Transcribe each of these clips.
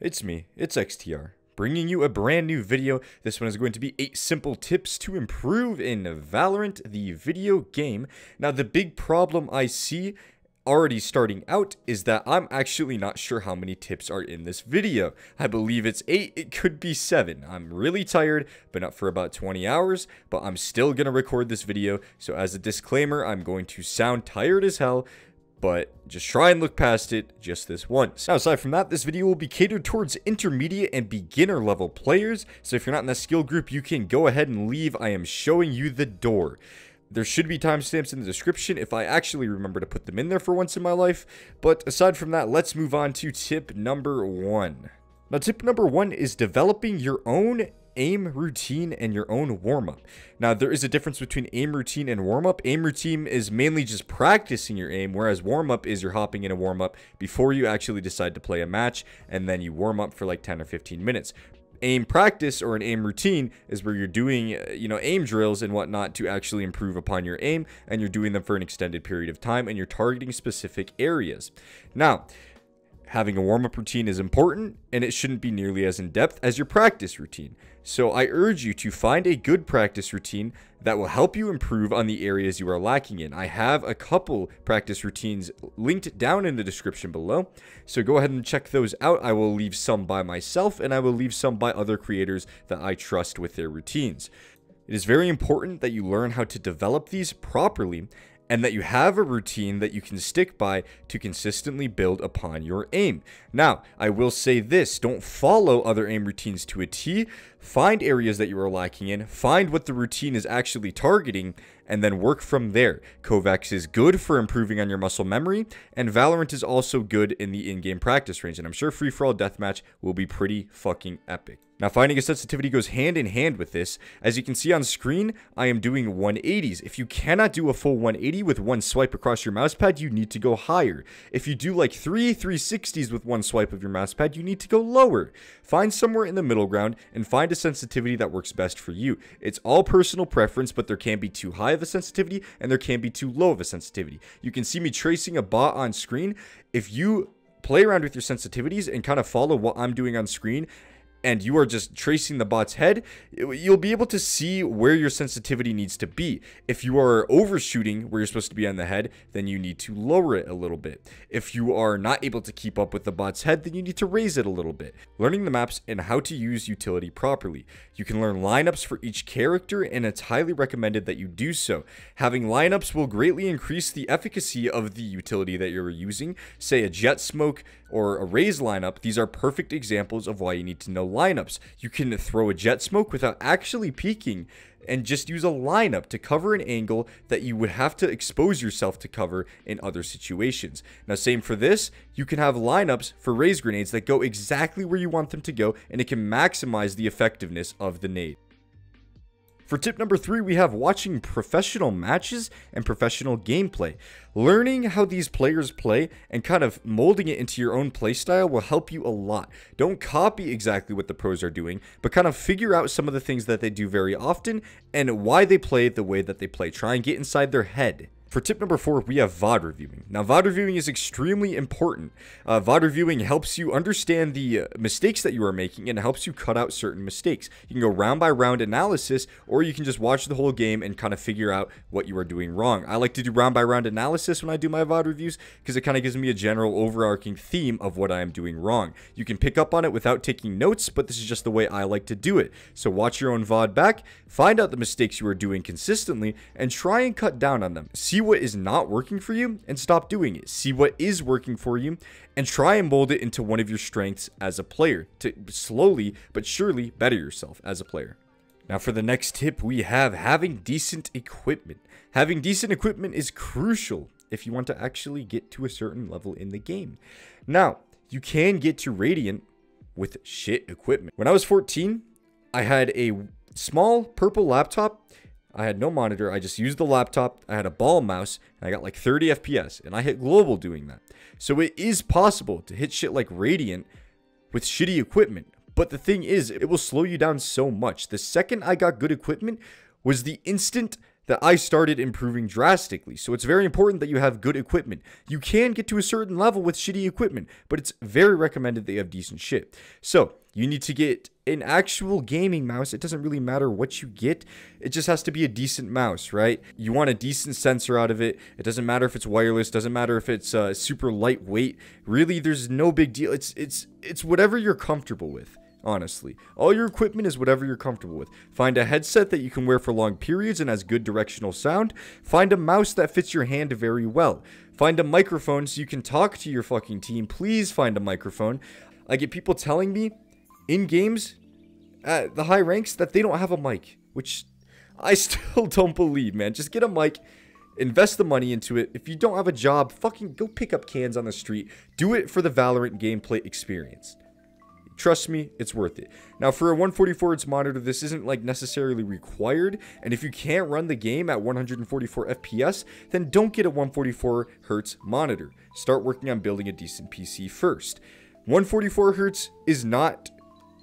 It's me, it's XTR, bringing you a brand new video. This one is going to be 8 simple tips to improve in Valorant, the video game. Now the big problem I see already starting out is that I'm actually not sure how many tips are in this video. I believe it's 8, it could be 7. I'm really tired, been up for about 20 hours, but I'm still going to record this video, so as a disclaimer, I'm going to sound tired as hell, but just try and look past it just this once. Now, aside from that, this video will be catered towards intermediate and beginner level players, so if you're not in that skill group, you can go ahead and leave. I am showing you the door. There should be timestamps in the description if I actually remember to put them in there for once in my life, but aside from that, let's move on to tip number one. Now, tip number one is developing your own aim routine and your own warm up. Now, there is a difference between aim routine and warm up. Aim routine is mainly just practicing your aim, whereas warm up is you're hopping in a warm up before you actually decide to play a match and then you warm up for like 10 or 15 minutes aim practice or an aim routine is where you're doing uh, you know aim drills and whatnot to actually improve upon your aim and you're doing them for an extended period of time and you're targeting specific areas now Having a warm up routine is important and it shouldn't be nearly as in depth as your practice routine. So I urge you to find a good practice routine that will help you improve on the areas you are lacking in. I have a couple practice routines linked down in the description below. So go ahead and check those out. I will leave some by myself and I will leave some by other creators that I trust with their routines. It is very important that you learn how to develop these properly and that you have a routine that you can stick by to consistently build upon your aim. Now, I will say this don't follow other aim routines to a T. Find areas that you are lacking in, find what the routine is actually targeting, and then work from there. Kovacs is good for improving on your muscle memory, and Valorant is also good in the in-game practice range, and I'm sure Free For All Deathmatch will be pretty fucking epic. Now, finding a sensitivity goes hand in hand with this. As you can see on screen, I am doing 180s. If you cannot do a full 180 with one swipe across your mousepad, you need to go higher. If you do like three 360s with one swipe of your mousepad, you need to go lower. Find somewhere in the middle ground and find a sensitivity that works best for you. It's all personal preference, but there can not be too high of a sensitivity and there can be too low of a sensitivity. You can see me tracing a bot on screen. If you play around with your sensitivities and kind of follow what I'm doing on screen and you are just tracing the bot's head, you'll be able to see where your sensitivity needs to be. If you are overshooting where you're supposed to be on the head, then you need to lower it a little bit. If you are not able to keep up with the bot's head, then you need to raise it a little bit. Learning the maps and how to use utility properly. You can learn lineups for each character and it's highly recommended that you do so. Having lineups will greatly increase the efficacy of the utility that you're using, say a jet smoke, or a raise lineup, these are perfect examples of why you need to know lineups. You can throw a jet smoke without actually peeking and just use a lineup to cover an angle that you would have to expose yourself to cover in other situations. Now, same for this, you can have lineups for raise grenades that go exactly where you want them to go, and it can maximize the effectiveness of the nade. For tip number three, we have watching professional matches and professional gameplay. Learning how these players play and kind of molding it into your own playstyle will help you a lot. Don't copy exactly what the pros are doing, but kind of figure out some of the things that they do very often and why they play the way that they play. Try and get inside their head. For tip number four, we have VOD reviewing. Now, VOD reviewing is extremely important. Uh, VOD reviewing helps you understand the uh, mistakes that you are making and helps you cut out certain mistakes. You can go round by round analysis, or you can just watch the whole game and kind of figure out what you are doing wrong. I like to do round by round analysis when I do my VOD reviews because it kind of gives me a general overarching theme of what I am doing wrong. You can pick up on it without taking notes, but this is just the way I like to do it. So, watch your own VOD back, find out the mistakes you are doing consistently, and try and cut down on them. See what is not working for you and stop doing it. See what is working for you and try and mold it into one of your strengths as a player to slowly but surely better yourself as a player. Now for the next tip, we have having decent equipment. Having decent equipment is crucial if you want to actually get to a certain level in the game. Now, you can get to Radiant with shit equipment. When I was 14, I had a small purple laptop I had no monitor. I just used the laptop. I had a ball mouse and I got like 30 FPS and I hit global doing that. So it is possible to hit shit like Radiant with shitty equipment. But the thing is, it will slow you down so much. The second I got good equipment was the instant that I started improving drastically. So it's very important that you have good equipment. You can get to a certain level with shitty equipment, but it's very recommended that you have decent shit. So you need to get an actual gaming mouse. It doesn't really matter what you get. It just has to be a decent mouse, right? You want a decent sensor out of it. It doesn't matter if it's wireless. Doesn't matter if it's uh, super lightweight. Really, there's no big deal. It's it's it's whatever you're comfortable with honestly. All your equipment is whatever you're comfortable with. Find a headset that you can wear for long periods and has good directional sound. Find a mouse that fits your hand very well. Find a microphone so you can talk to your fucking team. Please find a microphone. I get people telling me in games at the high ranks that they don't have a mic, which I still don't believe, man. Just get a mic invest the money into it. If you don't have a job, fucking go pick up cans on the street. Do it for the Valorant gameplay experience. Trust me, it's worth it. Now for a 144 Hz monitor, this isn't like necessarily required, and if you can't run the game at 144 FPS, then don't get a 144 Hz monitor. Start working on building a decent PC first. 144 Hz is not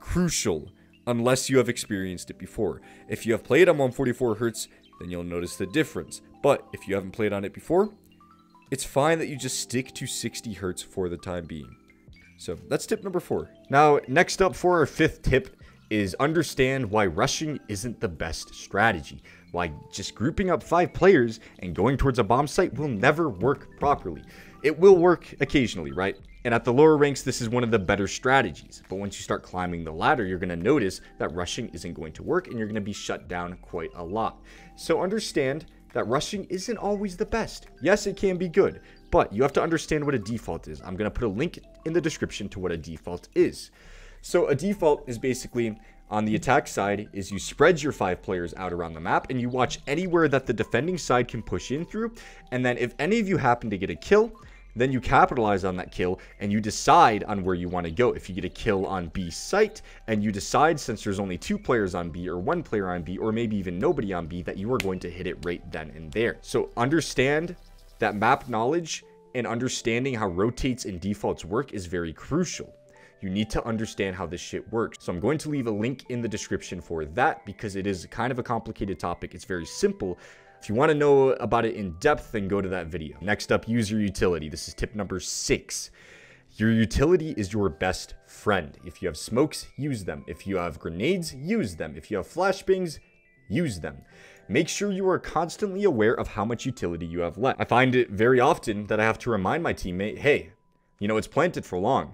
crucial unless you have experienced it before. If you have played on 144 Hz, then you'll notice the difference. But if you haven't played on it before, it's fine that you just stick to 60 Hz for the time being. So that's tip number four. Now, next up for our fifth tip is understand why rushing isn't the best strategy. Why just grouping up five players and going towards a bomb site will never work properly. It will work occasionally, right? And at the lower ranks, this is one of the better strategies. But once you start climbing the ladder, you're going to notice that rushing isn't going to work and you're going to be shut down quite a lot. So understand that rushing isn't always the best. Yes, it can be good, but you have to understand what a default is. I'm going to put a link in the description to what a default is. So a default is basically on the attack side is you spread your five players out around the map and you watch anywhere that the defending side can push in through. And then if any of you happen to get a kill, then you capitalize on that kill and you decide on where you want to go. If you get a kill on B site and you decide since there's only two players on B or one player on B or maybe even nobody on B that you are going to hit it right then and there. So understand that map knowledge and understanding how rotates and defaults work is very crucial. You need to understand how this shit works. So I'm going to leave a link in the description for that because it is kind of a complicated topic. It's very simple, if you want to know about it in depth, then go to that video. Next up, use your utility. This is tip number six. Your utility is your best friend. If you have smokes, use them. If you have grenades, use them. If you have flashbangs, use them. Make sure you are constantly aware of how much utility you have left. I find it very often that I have to remind my teammate, hey, you know, it's planted for long,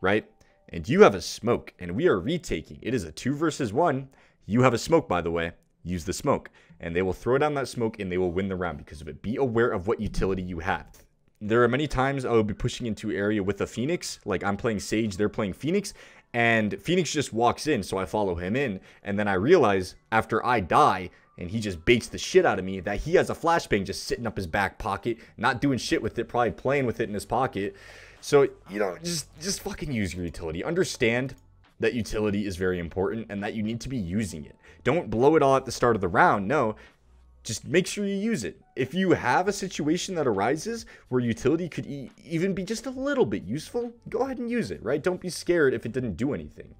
right? And you have a smoke, and we are retaking. It is a two versus one. You have a smoke, by the way use the smoke. And they will throw down that smoke and they will win the round because of it. Be aware of what utility you have. There are many times I will be pushing into area with a Phoenix. Like I'm playing Sage, they're playing Phoenix. And Phoenix just walks in, so I follow him in. And then I realize after I die, and he just baits the shit out of me that he has a flashbang just sitting up his back pocket, not doing shit with it, probably playing with it in his pocket. So, you know, just just fucking use your utility. Understand that utility is very important and that you need to be using it. Don't blow it all at the start of the round. No, just make sure you use it. If you have a situation that arises where utility could e even be just a little bit useful, go ahead and use it, right? Don't be scared if it didn't do anything.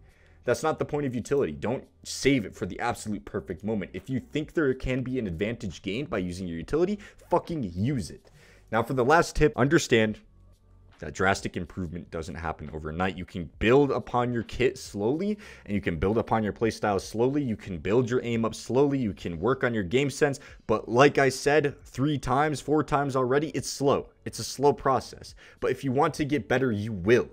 That's not the point of utility. Don't save it for the absolute perfect moment. If you think there can be an advantage gained by using your utility, fucking use it. Now, for the last tip, understand that drastic improvement doesn't happen overnight. You can build upon your kit slowly, and you can build upon your playstyle slowly. You can build your aim up slowly. You can work on your game sense. But like I said three times, four times already, it's slow. It's a slow process. But if you want to get better, you will,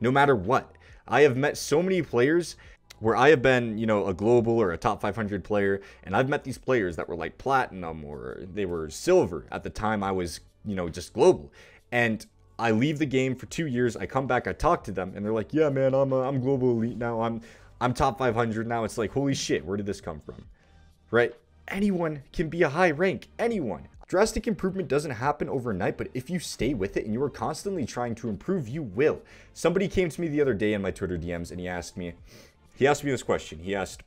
no matter what. I have met so many players where I have been, you know, a global or a top 500 player, and I've met these players that were like platinum or they were silver at the time I was, you know, just global. And I leave the game for two years. I come back. I talk to them, and they're like, "Yeah, man, I'm a, I'm global elite now. I'm I'm top 500 now." It's like, holy shit, where did this come from? Right? Anyone can be a high rank. Anyone. Drastic improvement doesn't happen overnight, but if you stay with it and you are constantly trying to improve, you will. Somebody came to me the other day in my Twitter DMs and he asked me, he asked me this question. He asked,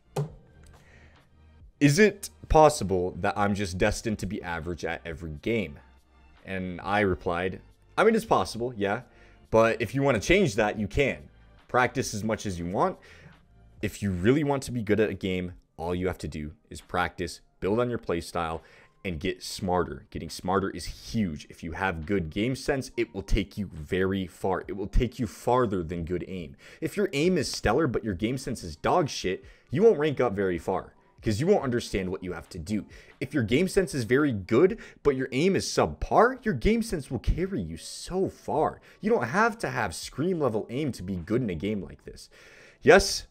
"Is it possible that I'm just destined to be average at every game?" And I replied, I mean, it's possible, yeah. But if you want to change that, you can. Practice as much as you want. If you really want to be good at a game, all you have to do is practice, build on your playstyle, and get smarter. Getting smarter is huge. If you have good game sense, it will take you very far. It will take you farther than good aim. If your aim is stellar, but your game sense is dog shit, you won't rank up very far because you won't understand what you have to do. If your game sense is very good, but your aim is subpar, your game sense will carry you so far. You don't have to have scream level aim to be good in a game like this. Yes,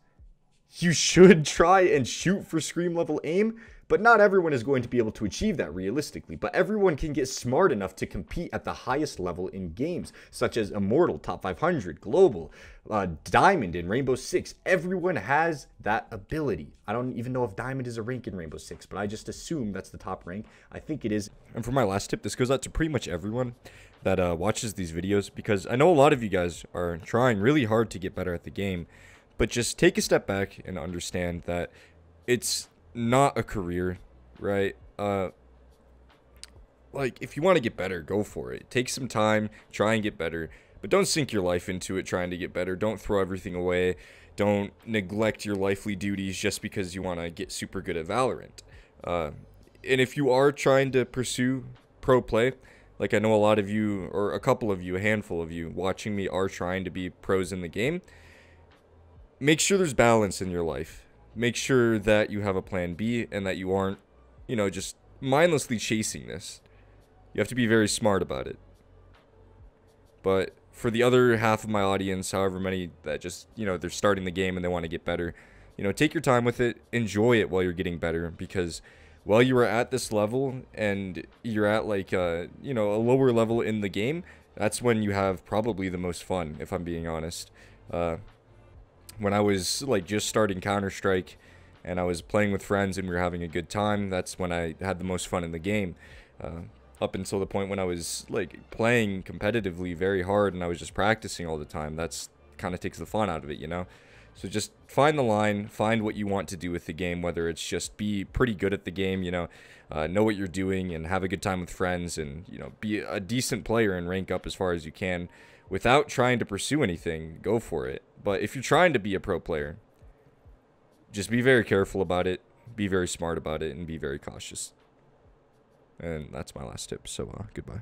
you should try and shoot for scream level aim, but not everyone is going to be able to achieve that realistically, but everyone can get smart enough to compete at the highest level in games, such as Immortal, Top 500, Global, uh, Diamond, in Rainbow Six. Everyone has that ability. I don't even know if Diamond is a rank in Rainbow Six, but I just assume that's the top rank. I think it is. And for my last tip, this goes out to pretty much everyone that uh, watches these videos because I know a lot of you guys are trying really hard to get better at the game, but just take a step back and understand that it's not a career, right? Uh, like if you want to get better, go for it. Take some time, try and get better, but don't sink your life into it trying to get better. Don't throw everything away. Don't neglect your lifely duties just because you want to get super good at Valorant. Uh, and if you are trying to pursue pro play, like I know a lot of you, or a couple of you, a handful of you watching me are trying to be pros in the game, make sure there's balance in your life make sure that you have a plan B and that you aren't, you know, just mindlessly chasing this. You have to be very smart about it. But for the other half of my audience, however many that just, you know, they're starting the game and they want to get better, you know, take your time with it, enjoy it while you're getting better because while you are at this level and you're at like a, uh, you know, a lower level in the game, that's when you have probably the most fun, if I'm being honest. Uh, when I was like just starting Counter Strike and I was playing with friends and we were having a good time, that's when I had the most fun in the game. Uh, up until the point when I was like playing competitively very hard and I was just practicing all the time, that's kind of takes the fun out of it, you know? So just find the line, find what you want to do with the game, whether it's just be pretty good at the game, you know, uh, know what you're doing and have a good time with friends and, you know, be a decent player and rank up as far as you can without trying to pursue anything. Go for it. But if you're trying to be a pro player, just be very careful about it, be very smart about it, and be very cautious. And that's my last tip. So, uh, goodbye.